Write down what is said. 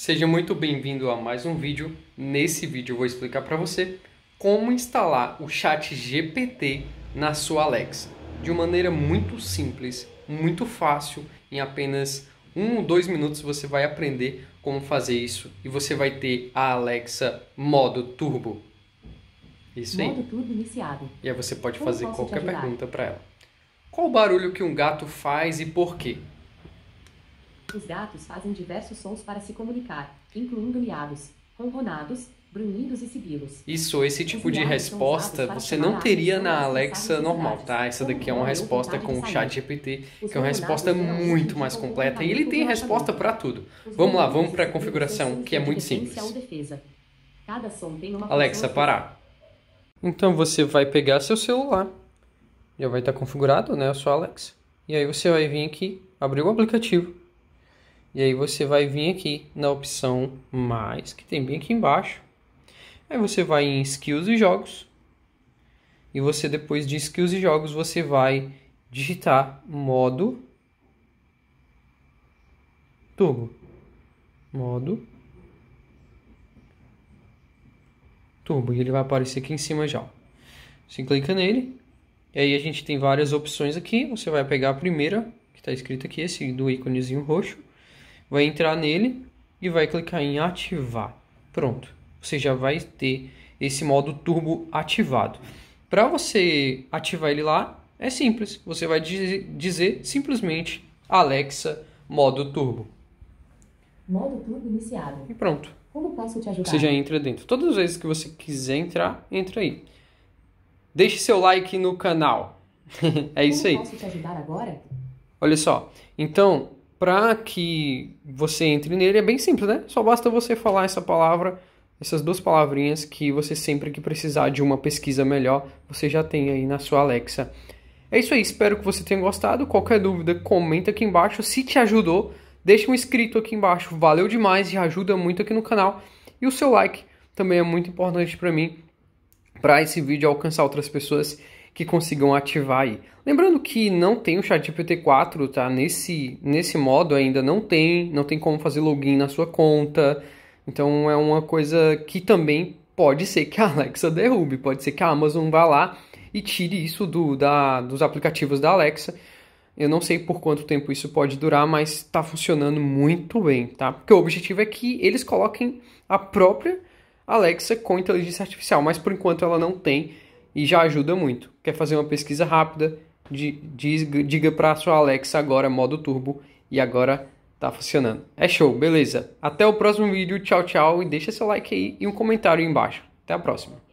Seja muito bem-vindo a mais um vídeo. Nesse vídeo eu vou explicar para você como instalar o chat GPT na sua Alexa. De uma maneira muito simples, muito fácil, em apenas um ou dois minutos você vai aprender como fazer isso e você vai ter a Alexa modo turbo. Isso aí. Modo turbo iniciado. E aí você pode como fazer qualquer pergunta para ela. Qual o barulho que um gato faz e por quê? Os gatos fazem diversos sons para se comunicar, incluindo miados, ronronados, brunidos e sibilos. Isso, esse tipo de resposta você não teria na Alexa normal, tá? Essa daqui é uma resposta com o chat GPT, que é uma resposta muito mais completa e ele tem resposta para tudo. Vamos lá, vamos para a configuração, que é muito simples. Alexa, parar. Então você vai pegar seu celular, já vai estar tá configurado, né, a sua Alexa, e aí você vai vir aqui, abrir o aplicativo, e aí você vai vir aqui na opção mais, que tem bem aqui embaixo. Aí você vai em skills e jogos. E você depois de skills e jogos você vai digitar modo turbo. Modo turbo e ele vai aparecer aqui em cima já. Você clica nele. E aí a gente tem várias opções aqui. Você vai pegar a primeira, que está escrita aqui, esse do íconezinho roxo vai entrar nele e vai clicar em ativar. Pronto, você já vai ter esse modo turbo ativado. Para você ativar ele lá, é simples, você vai dizer simplesmente Alexa modo turbo. Modo turbo iniciado. E pronto. Como posso te ajudar? Você já entra dentro. Todas as vezes que você quiser entrar, entra aí. Deixe seu like no canal. é Como isso aí. Posso te ajudar agora? Olha só. Então, para que você entre nele é bem simples, né? Só basta você falar essa palavra, essas duas palavrinhas que você sempre que precisar de uma pesquisa melhor, você já tem aí na sua Alexa. É isso aí, espero que você tenha gostado. Qualquer dúvida, comenta aqui embaixo. Se te ajudou, deixa um inscrito aqui embaixo. Valeu demais e ajuda muito aqui no canal. E o seu like também é muito importante para mim, para esse vídeo alcançar outras pessoas que consigam ativar aí. Lembrando que não tem o ChatGPT 4, tá? Nesse, nesse modo ainda não tem, não tem como fazer login na sua conta. Então é uma coisa que também pode ser que a Alexa derrube, pode ser que a Amazon vá lá e tire isso do, da, dos aplicativos da Alexa. Eu não sei por quanto tempo isso pode durar, mas está funcionando muito bem, tá? Porque o objetivo é que eles coloquem a própria Alexa com inteligência artificial, mas por enquanto ela não tem e já ajuda muito. Quer fazer uma pesquisa rápida? Diga para a sua Alexa agora modo turbo e agora tá funcionando. É show, beleza. Até o próximo vídeo, tchau, tchau e deixa seu like aí e um comentário aí embaixo. Até a próxima.